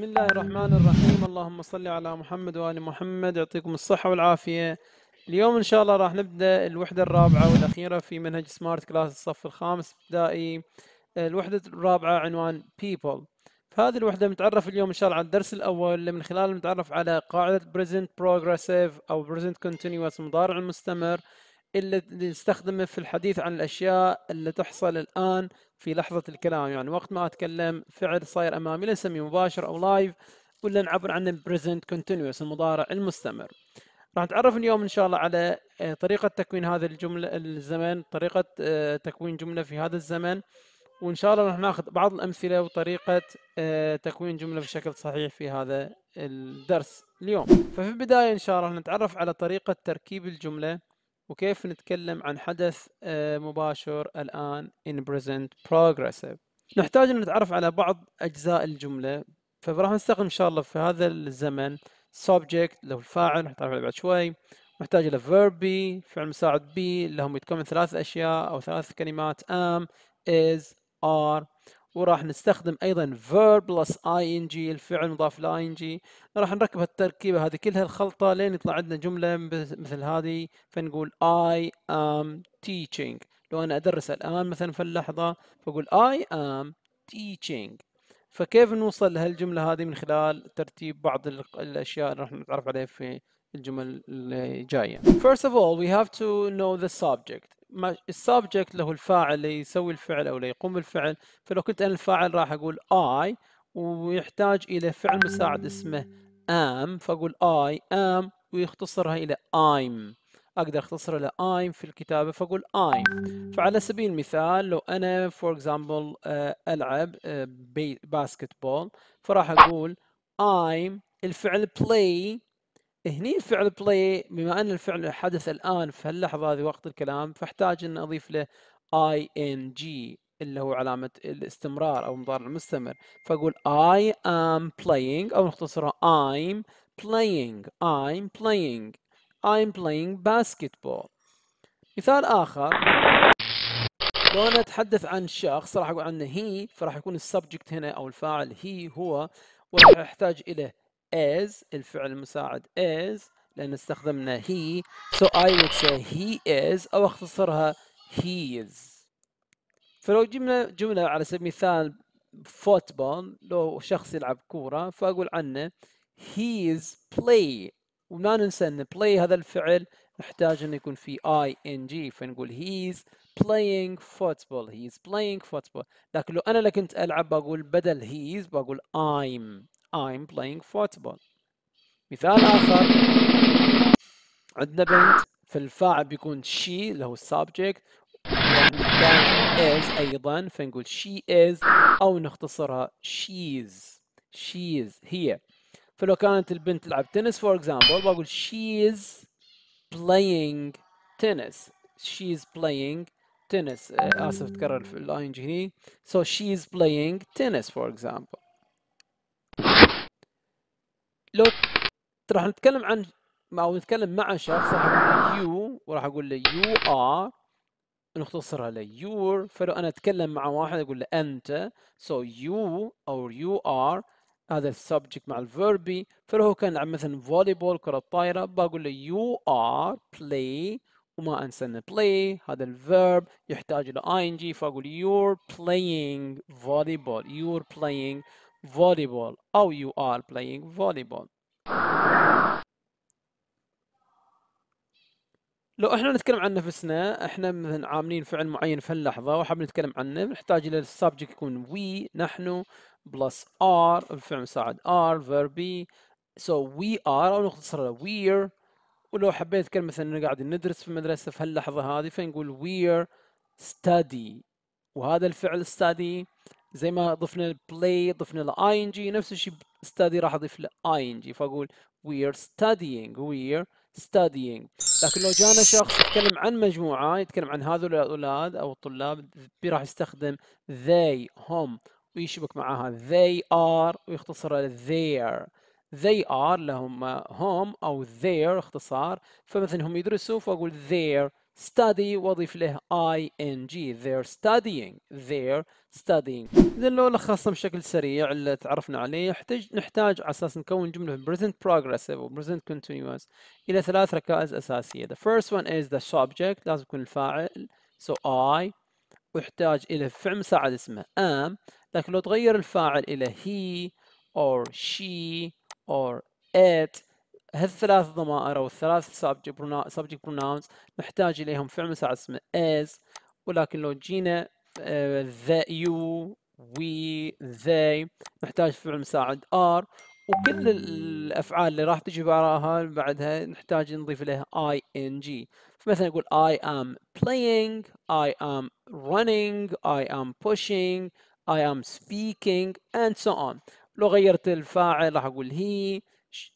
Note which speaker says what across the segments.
Speaker 1: بسم الله الرحمن الرحيم اللهم صل على محمد وآل محمد يعطيكم الصحة والعافية اليوم إن شاء الله راح نبدأ الوحدة الرابعة والأخيرة في منهج سمارت كلاس الصف الخامس ابتدائي الوحدة الرابعة عنوان people في هذه الوحدة متعرف اليوم إن شاء الله على الدرس الأول اللي من خلاله متعرف على قاعدة present progressive أو present continuous المضارع المستمر اللي نستخدمه في الحديث عن الأشياء اللي تحصل الآن في لحظة الكلام يعني وقت ما أتكلم فعل صاير أمامي لا نسميه مباشر أو لايف ولا نعبر عنه present continuous المضارع المستمر راح نتعرف اليوم إن شاء الله على آه، طريقة تكوين هذا الجملة الزمن طريقة آه، تكوين جملة في هذا الزمن وإن شاء الله راح ناخذ بعض الأمثلة وطريقة آه، تكوين جملة بشكل صحيح في هذا الدرس اليوم ففي البداية إن شاء الله راح نتعرف على طريقة تركيب الجملة وكيف نتكلم عن حدث آه، مباشر الآن in present progressive نحتاج أن نتعرف على بعض أجزاء الجملة فراح نستخدم إن شاء الله في هذا الزمن subject له الفاعل نتعرف عليه بعد شوي محتاج إلى verb be فعل مساعد be لهم يتكون من ثلاث أشياء أو ثلاث كلمات am is are وراح نستخدم ايضا verb plus ing الفعل مضاف ل ing راح نركب التركيبه هذه كلها الخلطه لين يطلع عندنا جمله مثل هذه فنقول I am teaching لو انا ادرس الان مثلا في اللحظه فاقول I am teaching فكيف نوصل لهالجمله هذه من خلال ترتيب بعض الاشياء اللي راح نتعرف عليها في الجمل الجايه. First of all we have to know the subject ما السبجكت له الفاعل اللي يسوي الفعل او اللي يقوم بالفعل فلو كنت انا الفاعل راح اقول اي ويحتاج الى فعل مساعد اسمه ام فاقول اي ام ويختصرها الى ايم اقدر اختصرها الى ايم في الكتابه فاقول ايم فعلى سبيل المثال لو انا فور اكزامبل آه، العب باسكت آه، بول فراح اقول ايم الفعل بلاي هني الفعل بلاي بما ان الفعل حدث الان في هاللحظه هذه وقت الكلام فاحتاج ان اضيف له اي ان جي اللي هو علامه الاستمرار او المضارع المستمر فاقول I am playing او نختصرها I'm playing I'm playing I'm playing basketball مثال اخر لو انا اتحدث عن شخص راح اقول عنه هي فراح يكون السبجكت هنا او الفاعل هي هو وراح احتاج اليه is الفعل المساعد is لأن استخدمنا he so I would say he is أو أختصرها he is فلو جبنا جملة على سبيل المثال فوتبول لو شخص يلعب كورة فأقول عنه he is play وما ننسى أن play هذا الفعل نحتاج أن يكون في ing فنقول he is playing football he is playing football لكن لو أنا اللي كنت ألعب بقول بدل he is بقول I'm I'm playing football مثال آخر عندنا بنت فالفاعل بيكون she اللي هو السبجكت is أيضا فنقول she is أو نختصرها she's she's هي فلو كانت البنت تلعب تنس for example بقول she's playing tennis she's playing tennis آسف تكرر في الـ ING هني so she's playing tennis for example لو راح نتكلم عن او نتكلم مع شخص راح اقول يو وراح اقول له يو ار نختصرها ل يور فلو انا اتكلم مع واحد اقول له انت so you او you are هذا السبجكت مع الفيربي فلو هو كان يلعب مثلا فولي بول كرة طايرة بقول له you are play وما انسى ان play هذا الفيرب يحتاج الى ing فاقول you're playing volleyball you're playing volleyball أو oh, you are playing volleyball لو احنا نتكلم عن نفسنا احنا مثلا عاملين فعل معين في اللحظة وحاب نتكلم عنه نحتاج الى السبجكت يكون we نحن بلس ار الفعل مساعد ار verb be so we are او نختصر له we're ولو حبيت نتكلم مثلا قاعد ندرس في المدرسة في هاللحظة هذه فنقول we're study وهذا الفعل study زي ما ضفنا play ضفنا ال ان جي نفس الشيء study راح اضيف له اي ان جي فاقول studying we are studying لكن لو جانا شخص يتكلم عن مجموعه يتكلم عن هذول الاولاد او الطلاب راح يستخدم they هم ويشبك معاها they are ويختصرها their they are لهم هم او their اختصار فمثلا هم يدرسوا فاقول their study واضيف له ing they're studying they're studying اذا لو لخصنا بشكل سريع اللي تعرفنا عليه نحتاج نحتاج على اساس نكون جمله present progressive و present continuous الى ثلاث ركائز اساسيه the first one is the subject لازم يكون الفاعل so I ويحتاج الى فعل مساعد اسمه am لكن لو تغير الفاعل الى he or she or it هالثلاث ضمائر او الثلاث subject pronouns نحتاج اليهم فعل مساعد اسمه is ولكن لو جينا the you we they نحتاج فعل مساعد are وكل الافعال اللي راح تجي وراها بعدها نحتاج نضيف لها اي ان جي فمثلا نقول I am playing I am running I am pushing I am speaking and so on لو غيرت الفاعل راح اقول هي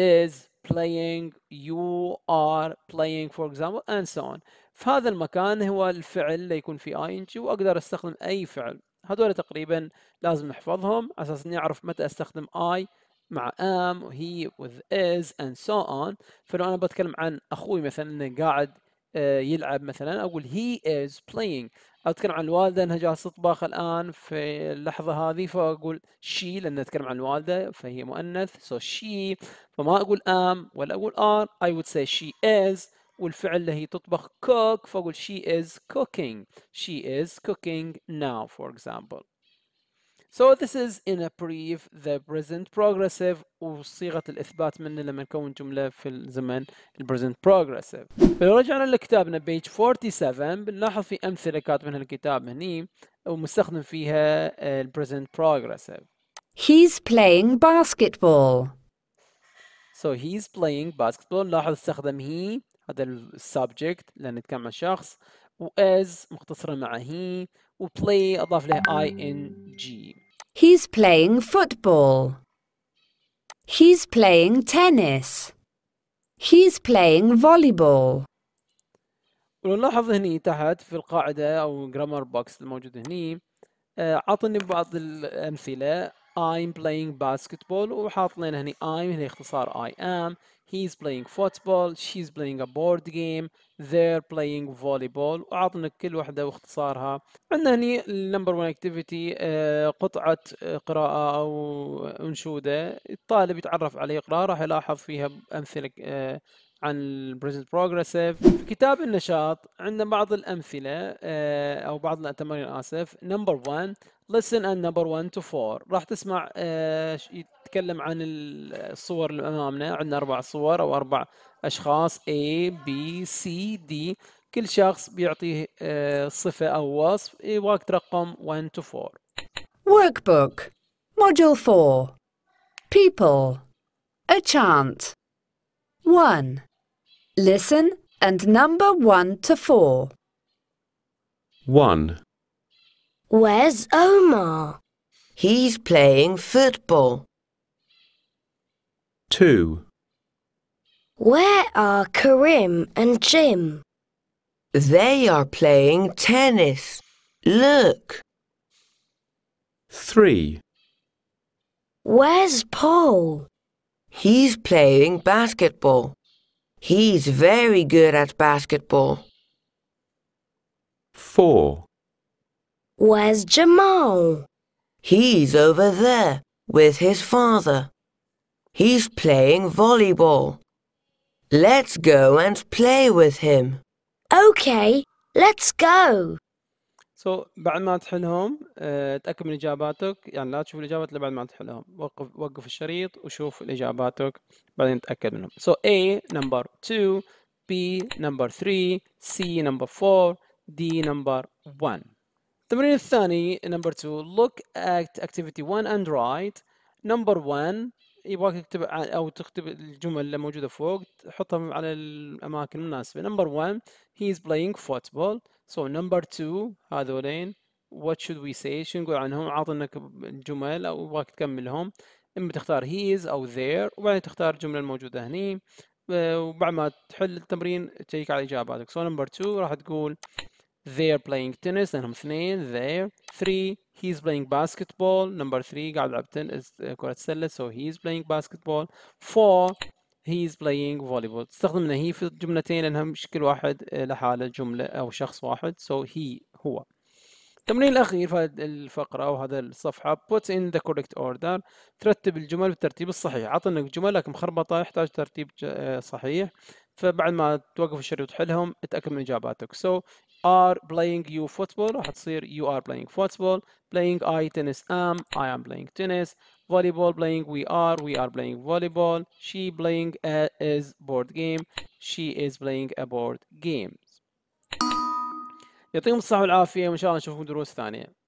Speaker 1: is playing you are playing for example and so on فهذا المكان هو الفعل اللي يكون في ing واقدر استخدم اي فعل هذول تقريبا لازم نحفظهم اساس اني اعرف متى استخدم I مع am و he with is and so on فلو انا بتكلم عن اخوي مثلا انه قاعد آه، يلعب مثلا اقول he is playing اتكلم عن الوالده انها جالسه تطبخ الان في اللحظه هذه فاقول شي لان اتكلم عن الوالده فهي مؤنث سو so شي فما اقول ام ولا اقول ار اي وود سي شي از والفعل اللي هي تطبخ cook فاقول شي از كوكينج she is cooking now for example So this is in a brief the present progressive وصيغة الإثبات منه لما نكون جملة في الزمن present progressive. فلو رجعنا لكتابنا page 47 بنلاحظ في أمثلة كاتبة من الكتاب هني ومستخدم فيها ال present progressive. He's playing basketball So he's playing basketball لاحظ استخدم he هذا subject لأن نتكلم عن شخص و as مختصرة مع he وبلاي أضاف له ing He's playing football. He's playing tennis. He's playing volleyball. ولو نلاحظ هني تحت في القاعدة أو grammar box الموجود هني عطني بعض الأمثلة I'm playing basketball وحاط لنا هني I'm هنا اختصار I am he's playing football she's playing a board game they're playing volleyball وعطنا كل واحدة واختصارها عندنا هني number one activity آه، قطعة آه، قراءة أو أنشودة الطالب يتعرف على يقرأ راح يلاحظ فيها أمثلة آه، عن البريزنت بروجريسيف في كتاب النشاط عندنا بعض الأمثلة أو بعض التمارين آسف نمبر 1 listen and number 1 to 4 راح تسمع آه، يتكلم عن الصور اللي امامنا عندنا اربع صور او اربع اشخاص A B C D كل شخص بيعطيه آه، صفه او وصف إيه، وقت رقم 1 to 4 workbook module 4 people a chant 1 listen and number 1 to 4 1 Where's Omar? He's playing football. 2. Where are Karim and Jim? They are playing tennis. Look. 3. Where's Paul? He's playing basketball. He's very good at basketball. 4. Where's Jamal? He's over there with his father. He's playing volleyball. Let's go and play with him. Okay, let's go. So بعد ما تحلهم تأكد من إجاباتك يعني لا تشوف الإجابات اللي بعد ما تحلهم وقف وقف الشريط وشوف الإجاباتك بعدين تأكد منهم. So A number 2 B number 3 C number 4 D number 1 التمرين الثاني نمبر 2 لوك ات اكتيفيتي 1 اند رايت نمبر 1 يبغاك تكتب او تكتب الجمل اللي موجوده فوق تحطها على الاماكن المناسبه نمبر 1 هي از بلاينج فوتبول سو نمبر 2 هذولين وات شود وي سي شو نقول عنهم عاطنك الجمل او يبغاك تكملهم اما تختار هي از او ذير وبعدين تختار الجمله الموجوده هني آه، وبعد ما تحل التمرين تشيك على اجاباتك سو نمبر 2 راح تقول they are playing tennis لأنهم اثنين they three he's playing basketball number three قاعد يلعب كرة سلة so he's playing basketball four he's playing volleyball استخدمنا هي في الجملتين لانهم شكل واحد لحالة آه، جملة أو شخص واحد so he هو التمرين الأخير في هذه الفقرة او هذا الصفحة put in the correct order ترتب الجمل بالترتيب الصحيح عطنا جمل لكن مخربطة يحتاج ترتيب آه، صحيح فبعد ما توقف الشريط وتحلهم اتاكد من اجاباتك سو ار بلاينج يو فوتبول راح تصير يو ار بلاينج فوتبول بلاينج اي تنس ام اي ام بلاينج تنس فولي بول بلاينج وي ار وي ار بلاينج فولي بول شي بلاينج از بورد جيم شي از بلاينج ا بورد games يعطيكم الصحة والعافية وإن شاء الله نشوفكم دروس ثانية